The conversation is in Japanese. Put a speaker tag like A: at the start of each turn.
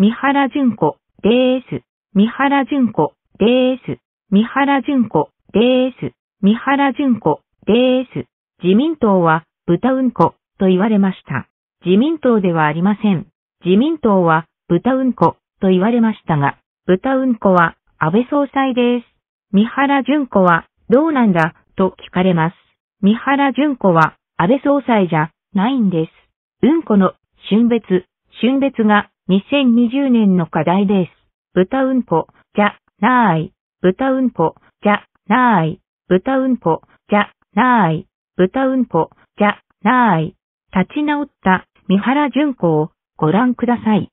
A: 三原
B: 淳子です。三原淳子です。三原淳子です。三原淳子です。自民党は豚うんこと言われました。自民党ではありません。自民党は豚うんこと言われましたが、豚うんこは安倍総裁です。三原淳子はどうなんだと聞かれます。三原淳子は安倍総裁じゃないんです。うんこの春別、春別が2020年の課題です。豚うんこ、じゃ、なーい。豚うんこ、じゃ、なーい。豚うんこ、じゃ、なーい。豚うんこ、じゃ、なーい。立ち直った三原淳子をご覧ください。